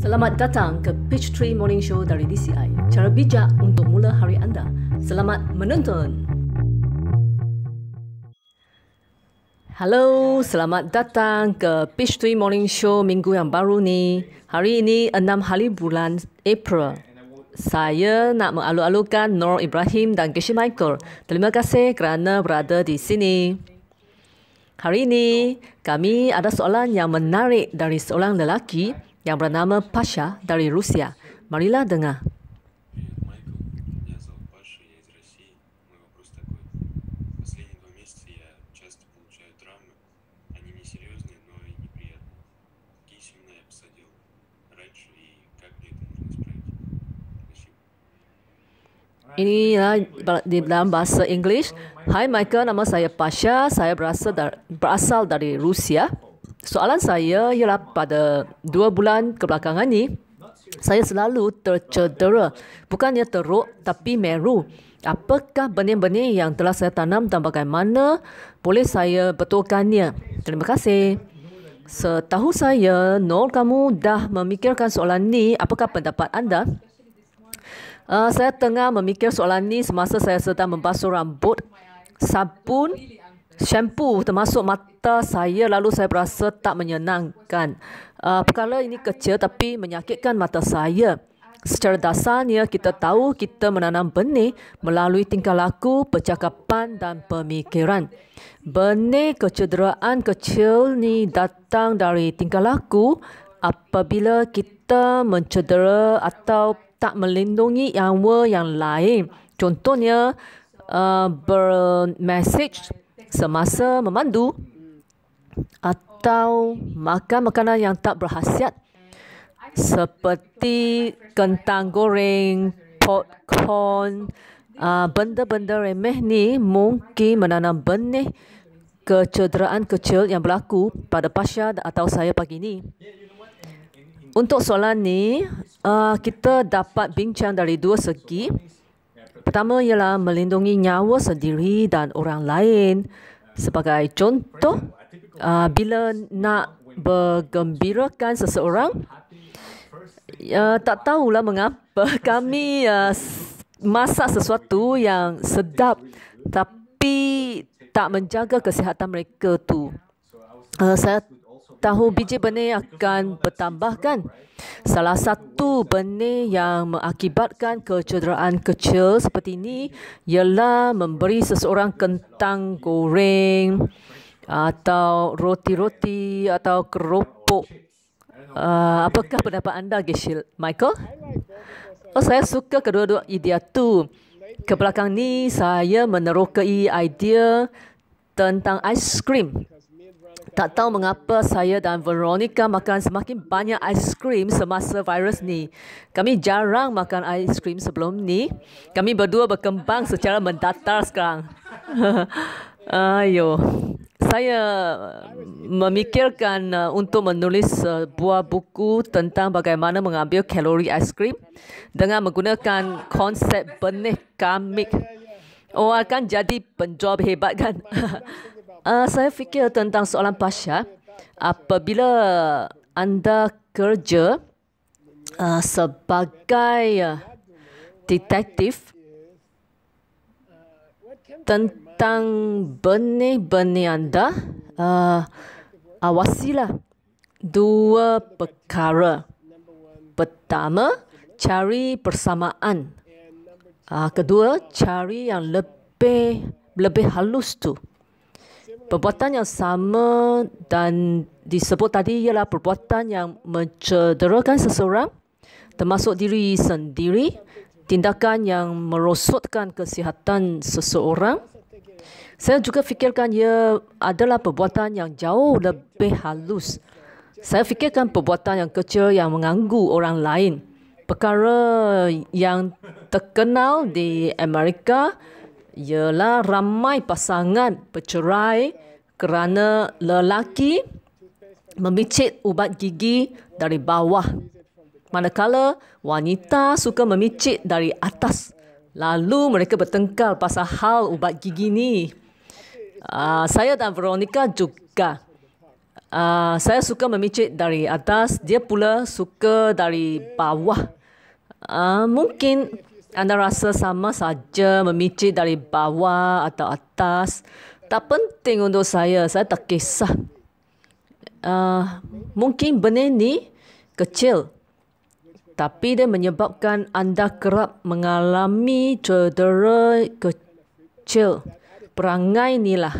Selamat datang ke Pitch Tree Morning Show dari DCI. Cara bijak untuk mula hari anda. Selamat menonton. Hello, selamat datang ke Pitch Tree Morning Show minggu yang baru ni. Hari ini 6 hari bulan April. Saya nak mengalu-alukan Nor Ibrahim dan Gishy Michael. Terima kasih kerana berada di sini. Hari ini, kami ada soalan yang menarik dari seorang lelaki yang bernama Pasha dari Rusia. Marilah dengar. Ini di dalam bahasa Inggris. Hi Michael, nama saya Pasha. Saya berasal dari, berasal dari Rusia soalan saya ialah pada dua bulan kebelakangan ini, saya selalu tercedera. Bukannya teruk, tapi meru. Apakah benih-benih yang telah saya tanam dan bagaimana boleh saya betulkannya? Terima kasih. Setahu saya, Nor, kamu dah memikirkan soalan ini. Apakah pendapat anda? Uh, saya tengah memikir soalan ini semasa saya sedang membasuh rambut. Sabun syampu termasuk mata saya lalu saya berasa tak menyenangkan. Uh, perkara ini kecil tapi menyakitkan mata saya. Secara dasarnya kita tahu kita menanam benih melalui tingkah laku, percakapan dan pemikiran. Benih kecederaan kecil ni datang dari tingkah laku apabila kita mencedera atau tak melindungi nyawa yang lain. Contohnya uh, ah, bermessage semasa memandu atau makan makanan yang tak berhasiat seperti kentang goreng, popcorn, uh, benda-benda remeh ni mungkin menanam benih kecederaan kecil yang berlaku pada Pasca atau saya pagi ini. Untuk soalan ni, uh, kita dapat bincang dari dua segi. Pertama ialah melindungi nyawa sendiri dan orang lain. Sebagai contoh, uh, bila nak bergembirakan seseorang, uh, tak tahulah mengapa kami uh, masak sesuatu yang sedap tapi tak menjaga kesihatan mereka tu. Uh, saya tahu biji benih akan bertambahkan. Salah satu benih yang mengakibatkan kecederaan kecil seperti ini ialah memberi seseorang kentang goreng atau roti-roti atau keropok. Uh, apakah pendapat anda, Gishil? Michael? Oh, saya suka kedua-dua idea tu. Kebelakang ni saya menerokai idea tentang aiskrim. krim. Tak tahu mengapa saya dan Veronica makan semakin banyak aiskrim semasa virus ni. Kami jarang makan aiskrim sebelum ni. Kami berdua berkembang secara mendatar sekarang. Ayo. Saya mm, memikirkan uh, untuk menulis sebuah buku tentang bagaimana mengambil kalori aiskrim dengan menggunakan konsep benih kamik. Oh, akan jadi penjawab hebat kan? Uh, saya fikir tentang soalan Pasha. Apabila anda kerja uh, sebagai ah, detektif tentang benih-benih anda, uh, awasilah dua perkara. Pertama, cari persamaan. Uh, kedua, cari yang lebih lebih halus tu perbuatan yang sama dan disebut tadi ialah perbuatan yang mencederakan seseorang termasuk diri sendiri tindakan yang merosotkan kesihatan seseorang saya juga fikirkan ia adalah perbuatan yang jauh lebih halus saya fikirkan perbuatan yang kecil yang mengganggu orang lain perkara yang terkenal di Amerika ialah ramai pasangan bercerai kerana lelaki memicit ubat gigi dari bawah. Manakala wanita suka memicit dari atas. Lalu mereka bertengkar pasal hal ubat gigi ini. Uh, ah, saya dan Veronica juga. Uh, saya suka memicit dari atas. Dia pula suka dari bawah. Uh, mungkin anda rasa sama saja memicit dari bawah atau atas. Tak penting untuk saya. Saya tak kisah. Uh, mungkin benda ni kecil. Tapi dia menyebabkan anda kerap mengalami cedera kecil. Perangai inilah.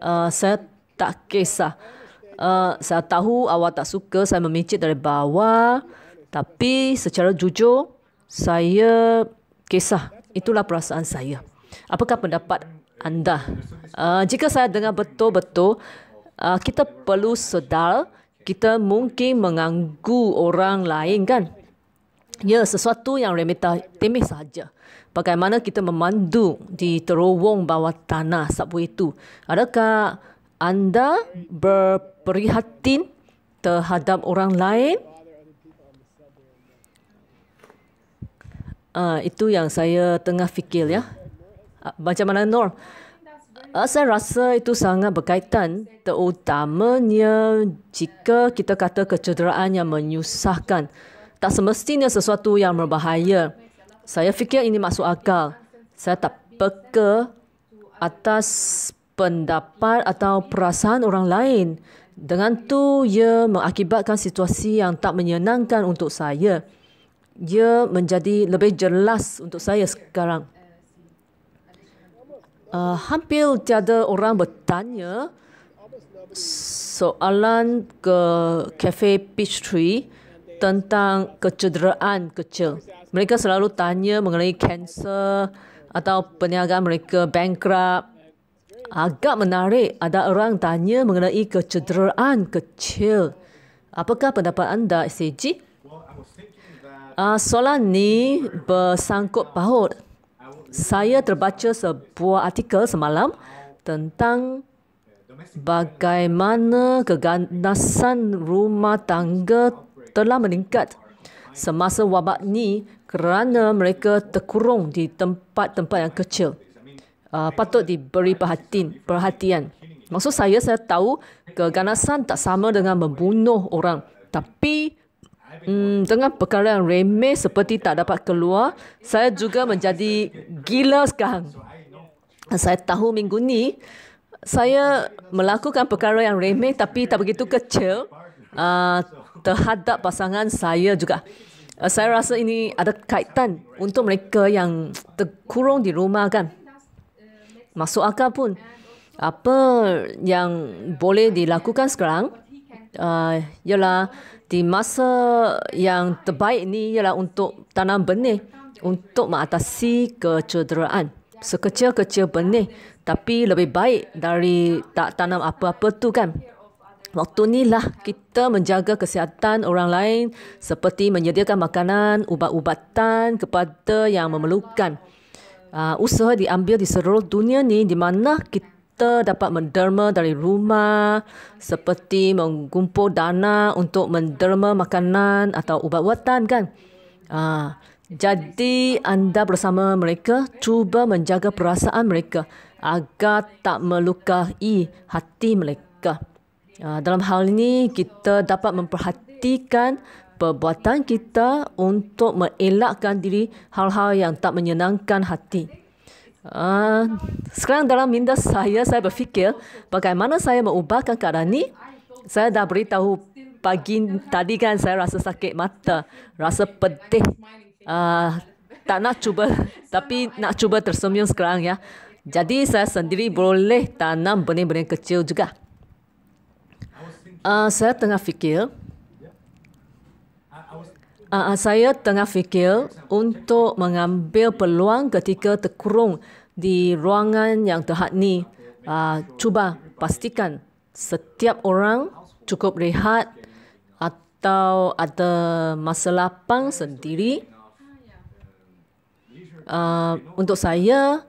Uh, ah, saya tak kisah. Uh, saya tahu awak tak suka saya memicit dari bawah. Tapi secara jujur, saya kisah. Itulah perasaan saya. Apakah pendapat anda? Uh, jika saya dengar betul-betul, uh, kita perlu sedar kita mungkin mengganggu orang lain kan? Ya, sesuatu yang remita, temeh saja. Bagaimana kita memandu di terowong bawah tanah subway itu? Adakah anda berperihatin terhadap orang lain? Uh, itu yang saya tengah fikir ya. Uh, macam mana norm? Uh, ah, saya rasa itu sangat berkaitan terutamanya jika kita kata kecederaan yang menyusahkan. Tak semestinya sesuatu yang berbahaya. Saya fikir ini masuk akal. Saya tak peka atas pendapat atau perasaan orang lain. Dengan tu ia mengakibatkan situasi yang tak menyenangkan untuk saya ia menjadi lebih jelas untuk saya sekarang. Uh, hampir tiada orang bertanya soalan ke Cafe Peach Tree tentang kecederaan kecil. Mereka selalu tanya mengenai kanser atau perniagaan mereka bankrupt. Agak menarik ada orang tanya mengenai kecederaan kecil. Apakah pendapat anda, CG? Uh, soalan ni bersangkut paut. Saya terbaca sebuah artikel semalam tentang bagaimana keganasan rumah tangga telah meningkat semasa wabak ni kerana mereka terkurung di tempat-tempat yang kecil. Uh, patut diberi perhatian, perhatian. Maksud saya, saya tahu keganasan tak sama dengan membunuh orang. Tapi Hmm, dengan perkara yang remeh seperti tak dapat keluar, saya juga menjadi gila sekarang. Saya tahu minggu ni saya melakukan perkara yang remeh tapi tak begitu kecil uh, terhadap pasangan saya juga. Uh, saya rasa ini ada kaitan untuk mereka yang terkurung di rumah kan. Masuk akal pun. Apa yang boleh dilakukan sekarang uh, ialah di masa yang terbaik ini ialah untuk tanam benih untuk mengatasi kecederaan. Sekecil-kecil benih tapi lebih baik dari tak tanam apa-apa tu kan. Waktu inilah kita menjaga kesihatan orang lain seperti menyediakan makanan, ubat-ubatan kepada yang memerlukan. Uh, usaha diambil di seluruh dunia ni di mana kita kita dapat menderma dari rumah seperti mengumpul dana untuk menderma makanan atau ubat-ubatan kan. Ah, jadi anda bersama mereka cuba menjaga perasaan mereka agar tak melukai hati mereka. Ah, dalam hal ini kita dapat memperhatikan perbuatan kita untuk mengelakkan diri hal-hal yang tak menyenangkan hati. Uh, sekarang dalam minda saya, saya berfikir bagaimana saya mengubahkan keadaan ini. Saya dah beritahu pagi tadi kan saya rasa sakit mata, rasa pedih. Uh, tak nak cuba, tapi nak cuba tersenyum sekarang ya. Jadi saya sendiri boleh tanam benih-benih kecil juga. Uh, saya tengah fikir, Uh, saya tengah fikir untuk mengambil peluang ketika terkurung di ruangan yang terhad ni. Uh, cuba pastikan setiap orang cukup rehat atau ada masa lapang sendiri. Uh, untuk saya,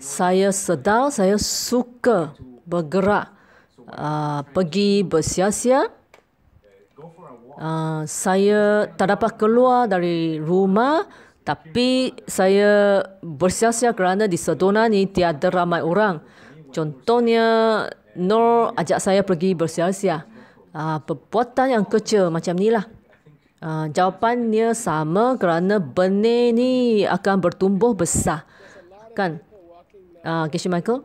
saya sedar saya suka bergerak, uh, pergi siar Ah, saya tak dapat keluar dari rumah tapi saya bersiasat kerana di Sedona ni tiada ramai orang. Contohnya, Nur ajak saya pergi bersiasat. Uh, ah, perbuatan yang kecil macam ni lah. Uh, jawapannya sama kerana benih ni akan bertumbuh besar. Kan? Uh, Keshi Michael?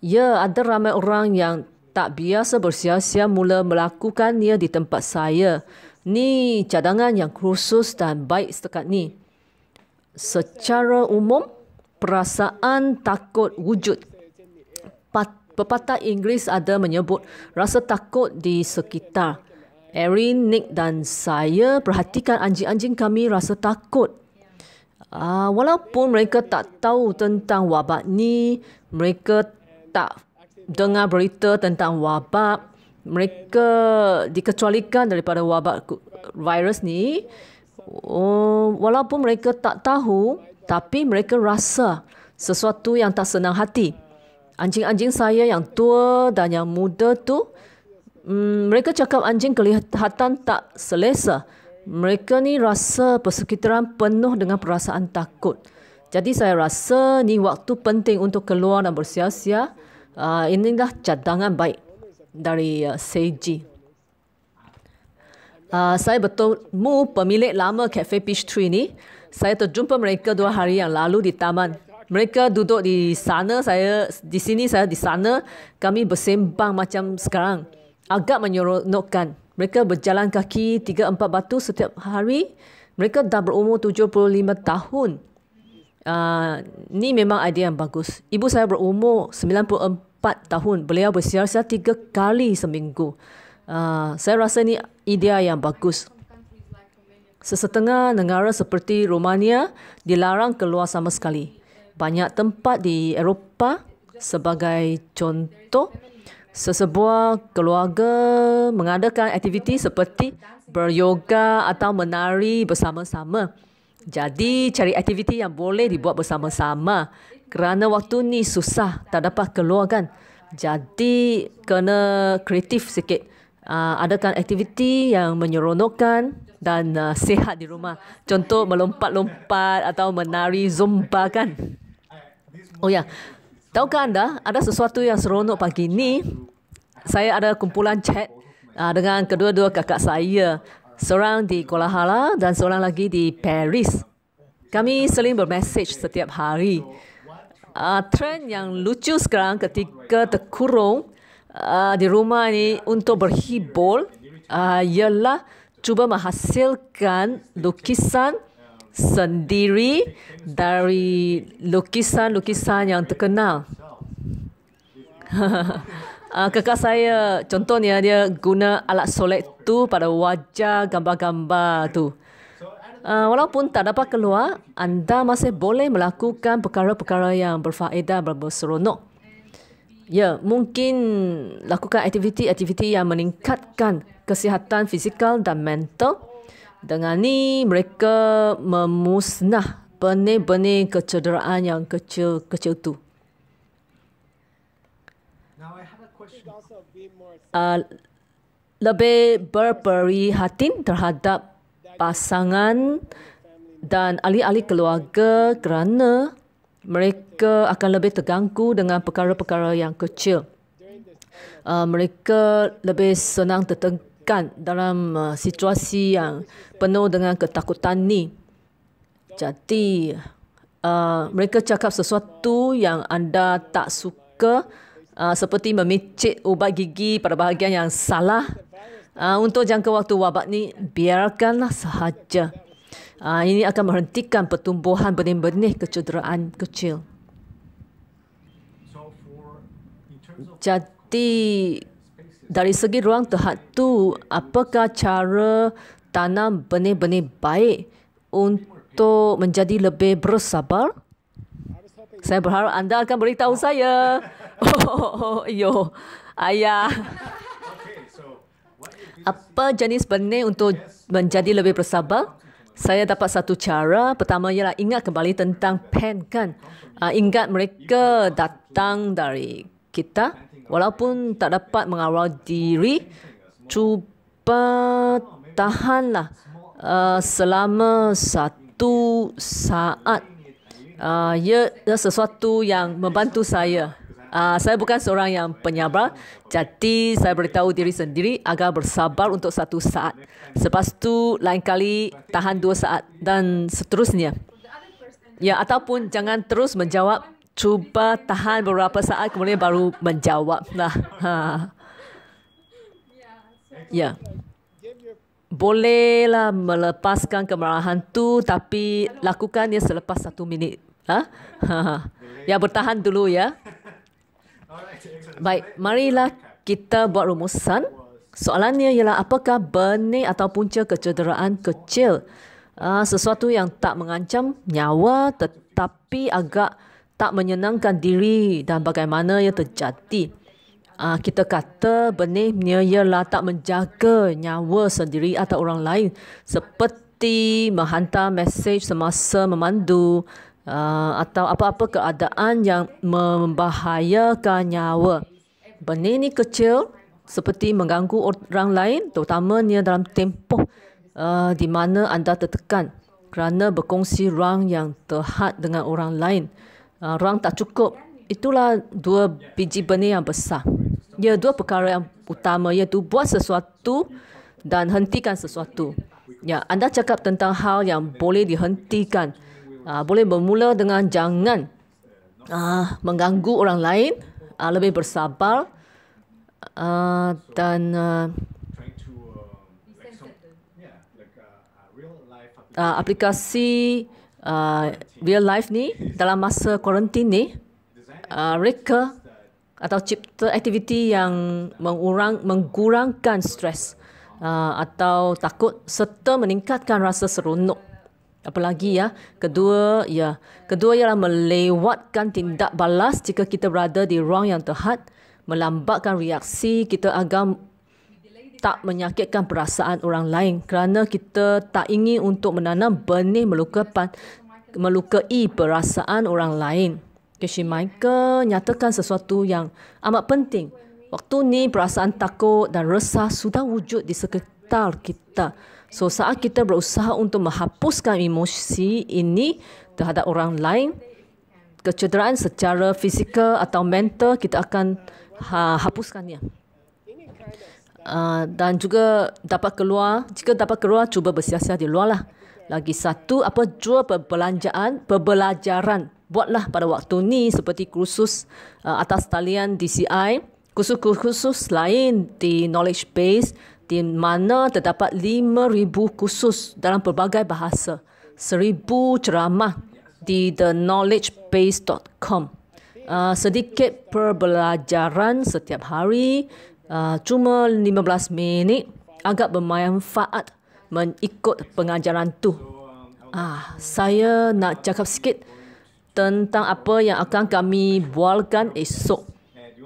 Ya, ada ramai orang yang tak biasa bersiasia mula melakukannya di tempat saya. Ni cadangan yang khusus dan baik setakat ni. Secara umum, perasaan takut wujud. Pepatah Inggeris ada menyebut rasa takut di sekitar. Erin, Nick dan saya perhatikan anjing-anjing kami rasa takut. Uh, walaupun mereka tak tahu tentang wabak ni, mereka tak dengar berita tentang wabak, mereka dikecualikan daripada wabak virus ni. Oh, walaupun mereka tak tahu, tapi mereka rasa sesuatu yang tak senang hati. Anjing-anjing saya yang tua dan yang muda tu, mm, mereka cakap anjing kelihatan tak selesa. Mereka ni rasa persekitaran penuh dengan perasaan takut. Jadi saya rasa ni waktu penting untuk keluar dan bersiar-siar uh, inilah cadangan baik dari uh, Seiji. Uh, saya bertemu pemilik lama Cafe Peach Tree ini. Saya terjumpa mereka dua hari yang lalu di taman. Mereka duduk di sana, saya di sini, saya di sana. Kami bersembang macam sekarang. Agak menyeronokkan. Mereka berjalan kaki tiga empat batu setiap hari. Mereka dah berumur 75 tahun. Ah, ni memang idea yang bagus. Ibu saya berumur 94 tahun. Beliau bersiar-siar tiga kali seminggu. Uh, saya rasa ini idea yang bagus. Sesetengah negara seperti Romania dilarang keluar sama sekali. Banyak tempat di Eropah sebagai contoh, sesebuah keluarga mengadakan aktiviti seperti beryoga atau menari bersama-sama. Jadi cari aktiviti yang boleh dibuat bersama-sama kerana waktu ni susah tak dapat keluar kan. Jadi kena kreatif sikit. Uh, adakan aktiviti yang menyeronokkan dan uh, sihat di rumah. Contoh melompat-lompat atau menari zumba kan. Oh ya, tahu tahukah anda ada sesuatu yang seronok pagi ni? Saya ada kumpulan chat uh, dengan kedua-dua kakak saya seorang di Kuala Hala dan seorang lagi di Paris. Kami seling bermesej setiap hari. Uh, trend yang lucu sekarang ketika terkurung uh, di rumah ini untuk berhibur uh, ialah cuba menghasilkan lukisan sendiri dari lukisan-lukisan yang terkenal. uh, ah, kakak saya contohnya dia guna alat solek tu pada wajah gambar-gambar tu. Uh, walaupun tak dapat keluar, anda masih boleh melakukan perkara-perkara yang berfaedah dan berseronok. Ya, yeah, mungkin lakukan aktiviti-aktiviti yang meningkatkan kesihatan fizikal dan mental. Dengan ini, mereka memusnah benih-benih kecederaan yang kecil-kecil itu. -kecil uh, lebih berperi hati terhadap pasangan dan ahli-ahli keluarga kerana mereka akan lebih terganggu dengan perkara-perkara yang kecil. Uh, mereka lebih senang tertekan dalam uh, situasi yang penuh dengan ketakutan ni. Jadi, uh, mereka cakap sesuatu yang anda tak suka, uh, seperti memicit ubat gigi pada bahagian yang salah. Uh, untuk jangka waktu wabak ni biarkanlah sahaja. Uh, ini akan menghentikan pertumbuhan benih-benih kecederaan kecil. Jadi dari segi ruang terhad tu, apakah cara tanam benih-benih baik untuk menjadi lebih bersabar? Saya berharap anda akan beritahu saya. Oh, oh, oh yo, ayah. Apa jenis benih untuk menjadi lebih bersabar? Saya dapat satu cara. Pertama ialah ingat kembali tentang pen kan. Uh, ingat mereka datang dari kita. Walaupun tak dapat mengawal diri, cuba tahanlah uh, selama satu saat. Uh, ah, ia, ya, ia ya, sesuatu yang membantu saya. Uh, saya bukan seorang yang penyabar. Jadi saya beritahu diri sendiri agar bersabar untuk satu saat. Lepas itu lain kali tahan dua saat dan seterusnya. Ya, ataupun jangan terus menjawab. Cuba tahan beberapa saat kemudian baru menjawab. Nah, ha. Ya. Yeah bolehlah melepaskan kemarahan tu tapi lakukannya selepas satu minit. Ha? ya bertahan dulu ya. Baik, marilah kita buat rumusan. Soalannya ialah apakah benih atau punca kecederaan kecil? Uh, sesuatu yang tak mengancam nyawa tetapi agak tak menyenangkan diri dan bagaimana ia terjadi uh, kita kata benihnya ialah tak menjaga nyawa sendiri atau orang lain seperti menghantar mesej semasa memandu uh, atau apa-apa keadaan yang membahayakan nyawa. Benih ini kecil seperti mengganggu orang lain terutamanya dalam tempoh uh, di mana anda tertekan kerana berkongsi ruang yang terhad dengan orang lain. Uh, ruang tak cukup. Itulah dua biji benih yang besar. Ia dua perkara yang utama iaitu buat sesuatu dan hentikan sesuatu. Ya, anda cakap tentang hal yang boleh dihentikan. Uh, boleh bermula dengan jangan uh, mengganggu orang lain, uh, lebih bersabar uh, dan uh, uh, aplikasi uh, real life ni dalam masa kuarantin ni uh, mereka atau cipta aktiviti yang mengurang mengurangkan stres uh, atau takut serta meningkatkan rasa seronok apalagi ya kedua ya kedua ialah melewatkan tindak balas jika kita berada di ruang yang terhad melambatkan reaksi kita agam tak menyakitkan perasaan orang lain kerana kita tak ingin untuk menanam benih melukai melukai perasaan orang lain Keshin Michael nyatakan sesuatu yang amat penting. Waktu ni perasaan takut dan resah sudah wujud di sekitar kita. So saat kita berusaha untuk menghapuskan emosi ini terhadap orang lain, kecederaan secara fizikal atau mental kita akan ha, hapuskannya. Uh, dan juga dapat keluar, jika dapat keluar cuba bersiasat di luar lah. Lagi satu, apa jual perbelanjaan, perbelajaran buatlah pada waktu ni seperti kursus uh, atas talian DCI, kursus-kursus lain di knowledge base di mana terdapat 5000 kursus dalam pelbagai bahasa, 1000 ceramah di theknowledgebase.com. Uh, sedikit perbelajaran setiap hari uh, cuma 15 minit agak bermanfaat mengikut pengajaran tu. Ah, saya nak cakap sikit tentang apa yang akan kami bualkan esok.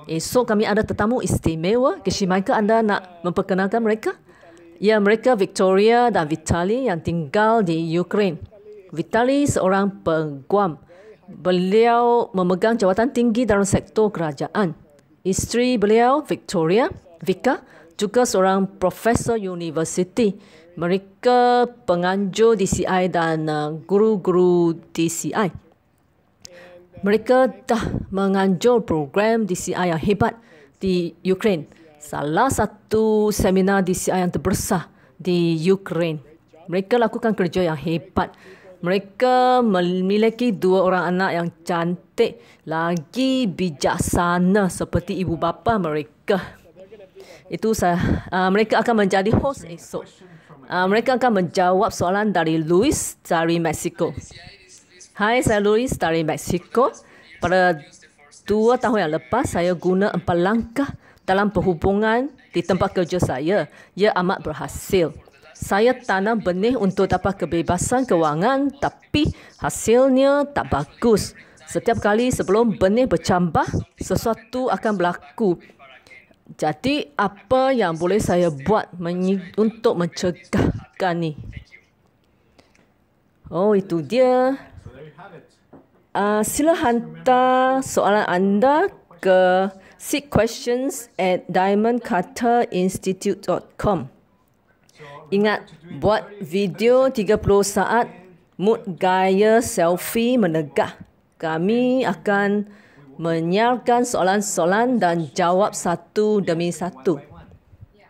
Esok kami ada tetamu istimewa. Kesimaikah anda nak memperkenalkan mereka? Ya, mereka Victoria dan Vitali yang tinggal di Ukraine. Vitali seorang peguam. Beliau memegang jawatan tinggi dalam sektor kerajaan. Isteri beliau, Victoria, Vika, juga seorang profesor universiti. Mereka penganjur DCI dan uh, guru-guru DCI mereka dah menganjur program DCI yang hebat di Ukraine. Salah satu seminar DCI yang terbesar di Ukraine. Mereka lakukan kerja yang hebat. Mereka memiliki dua orang anak yang cantik, lagi bijaksana seperti ibu bapa mereka. Itu saya, uh, mereka akan menjadi host esok. Uh, mereka akan menjawab soalan dari Luis dari Mexico. Hai, saya Luis dari Mexico. Pada dua tahun yang lepas, saya guna empat langkah dalam perhubungan di tempat kerja saya. Ia amat berhasil. Saya tanam benih untuk dapat kebebasan kewangan tapi hasilnya tak bagus. Setiap kali sebelum benih bercambah, sesuatu akan berlaku. Jadi, apa yang boleh saya buat untuk mencegahkan ini? Oh, itu dia. Uh, sila hantar soalan anda ke seekquestions at diamondcutterinstitute.com. Ingat, buat video 30 saat mood gaya selfie menegah. Kami akan menyiarkan soalan-soalan dan jawab satu demi satu.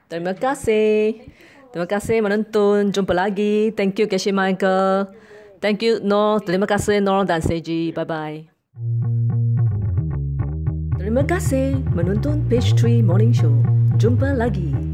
Terima kasih. Terima kasih menonton. Jumpa lagi. Thank you, Keshi Michael. Thank you, No. Terima kasih, No dan Seji. Bye-bye. Terima kasih menonton Page Three Morning Show. Jumpa lagi.